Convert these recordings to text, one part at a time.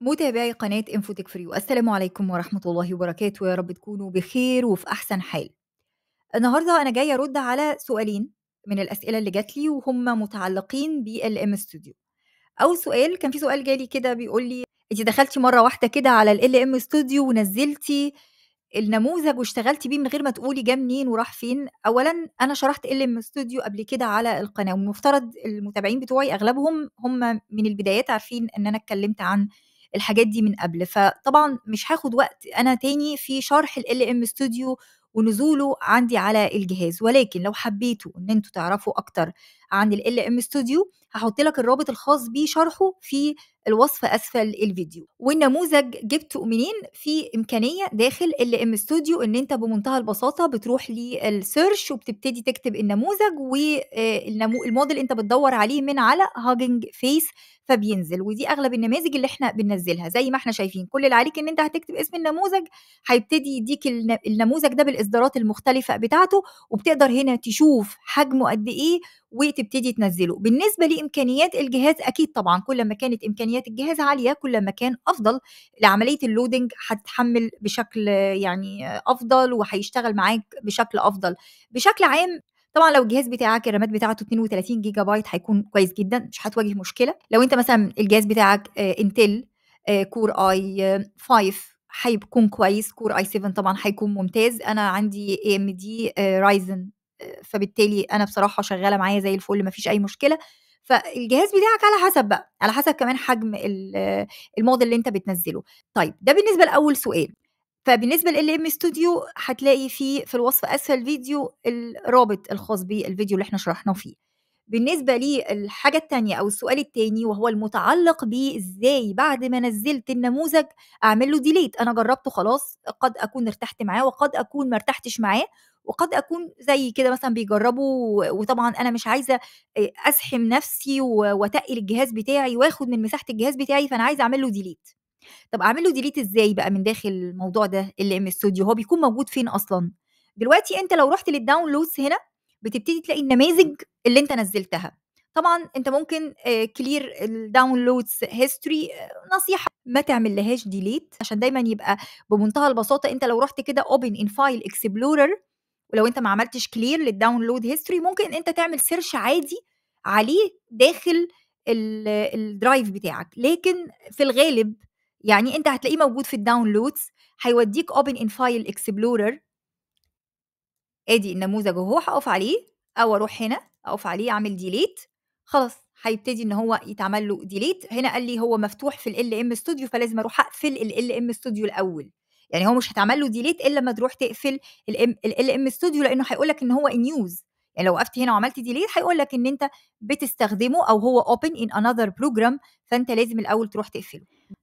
متابعي قناة انفوتك فريو السلام عليكم ورحمة الله وبركاته يا رب تكونوا بخير وفي أحسن حال النهاردة أنا جاية أرد على سؤالين من الأسئلة اللي جات لي وهم متعلقين بالإم ستوديو أول سؤال كان في سؤال جالي كده بيقول لي أنت دخلتي مرة واحدة كده على ال ام ستوديو ونزلتي النموذج واشتغلتي بيه من غير ما تقولي جه منين وراح فين اولا انا شرحت ال ام ستوديو قبل كده على القناه والمفترض المتابعين بتوعي اغلبهم هم من البدايات عارفين ان انا اتكلمت عن الحاجات دي من قبل فطبعا مش هاخد وقت انا تاني في شرح ال ام ستوديو ونزوله عندي على الجهاز ولكن لو حبيتوا ان انتوا تعرفوا اكتر عن ال ام ستوديو هحط لك الرابط الخاص بيه شرحه في الوصف اسفل الفيديو والنموذج جبته منين في امكانيه داخل ال ام ستوديو ان انت بمنتهى البساطه بتروح للسيرش وبتبتدي تكتب النموذج والموديل آه، انت بتدور عليه من على هاجنج فيس فبينزل ودي اغلب النماذج اللي احنا بننزلها زي ما احنا شايفين كل اللي عليك ان انت هتكتب اسم النموذج هيبتدي يديك النموذج ده بالاصدارات المختلفه بتاعته وبتقدر هنا تشوف حجمه قد ايه وتبتدي تنزله بالنسبه لامكانيات الجهاز اكيد طبعا كل ما كانت امكانيات الجهاز عاليه كل ما كان افضل لعمليه اللودنج هتتحمل بشكل يعني افضل وهيشتغل معاك بشكل افضل بشكل عام طبعا لو الجهاز بتاعك الرامات بتاعته 32 جيجا بايت هيكون كويس جدا مش هتواجه مشكله لو انت مثلا الجهاز بتاعك انتل كور اي 5 هيكون كويس كور اي 7 طبعا هيكون ممتاز انا عندي اي ام دي رايزن آه، فبالتالي انا بصراحه شغاله معايا زي الفل مفيش اي مشكله فالجهاز بتاعك على حسب بقى على حسب كمان حجم آه، الموديل اللي انت بتنزله طيب ده بالنسبه لاول سؤال فبالنسبه لل ام ستوديو هتلاقي فيه في الوصف اسفل الفيديو الرابط الخاص بالفيديو اللي احنا شرحناه فيه بالنسبه للحاجه الثانيه او السؤال الثاني وهو المتعلق بازاي بعد ما نزلت النموذج اعمل له ديليت انا جربته خلاص قد اكون ارتحت معاه وقد اكون ما ارتحتش معاه وقد اكون زي كده مثلا بيجربوا وطبعا انا مش عايزه ازحم نفسي واتقل الجهاز بتاعي واخد من مساحه الجهاز بتاعي فانا عايزه اعمل له ديليت طب اعمل له ديليت ازاي بقى من داخل الموضوع ده اللي ام استوديو هو بيكون موجود فين اصلا دلوقتي انت لو رحت للداونلودز هنا بتبتدي تلاقي النماذج اللي انت نزلتها طبعا انت ممكن كلير الداونلودز هيستوري نصيحه ما تعمل لهاش ديليت عشان دايما يبقى بمنتهى البساطه انت لو رحت كده اوبن ان فايل اكسبلورر ولو انت ما عملتش كلير للداونلود هيستوري ممكن انت تعمل سيرش عادي عليه داخل الدرايف بتاعك لكن في الغالب يعني انت هتلاقيه موجود في الداونلودز هيوديك اوبن ان فايل اكسبلورر ادي النموذج اهو هقف عليه او اروح هنا اقف عليه اعمل ديليت خلاص هيبتدي ان هو يتعمل له ديليت هنا قال لي هو مفتوح في ال ام ستوديو فلازم اروح اقفل ال ام ستوديو الاول يعني هو مش هتعمل له ديليت الا لما تروح تقفل ال ام ستوديو لانه هيقول لك ان هو نيوز يعني لو وقفت هنا وعملت ديليت هيقول لك ان انت بتستخدمه او هو اوبن ان انذر بروجرام فانت لازم الاول تروح تقفله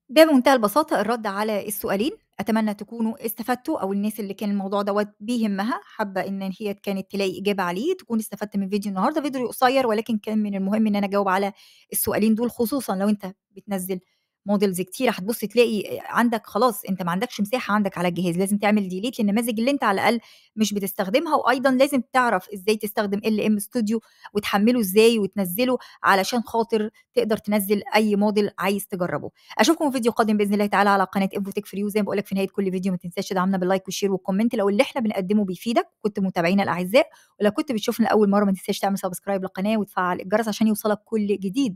ده بمنتهى البساطه الرد على السؤالين اتمنى تكونوا استفدتوا او الناس اللي كان الموضوع دوت بيهمها حابه ان هي كانت تلاقي اجابه عليه تكون استفدت من فيديو النهارده فيديو قصير ولكن كان من المهم ان انا اجاوب على السؤالين دول خصوصا لو انت بتنزل موديلز كتير هتبص تلاقي عندك خلاص انت ما عندكش مساحه عندك على الجهاز لازم تعمل ديليت للنماذج اللي انت على الاقل مش بتستخدمها وايضا لازم تعرف ازاي تستخدم ال ام ستوديو وتحمله ازاي وتنزله علشان خاطر تقدر تنزل اي موديل عايز تجربه اشوفكم في فيديو قادم باذن الله تعالى على قناه انفوتك فريو زي ما بقول لك في نهايه كل فيديو ما تنساش تدعمنا باللايك والشير والكومنت لو اللي احنا بنقدمه بيفيدك كنت متابعينا الاعزاء ولو كنت بتشوفنا لاول مره ما تنساش تعمل سبسكرايب للقناه وتفعل الجرس عشان يوصلك كل جديد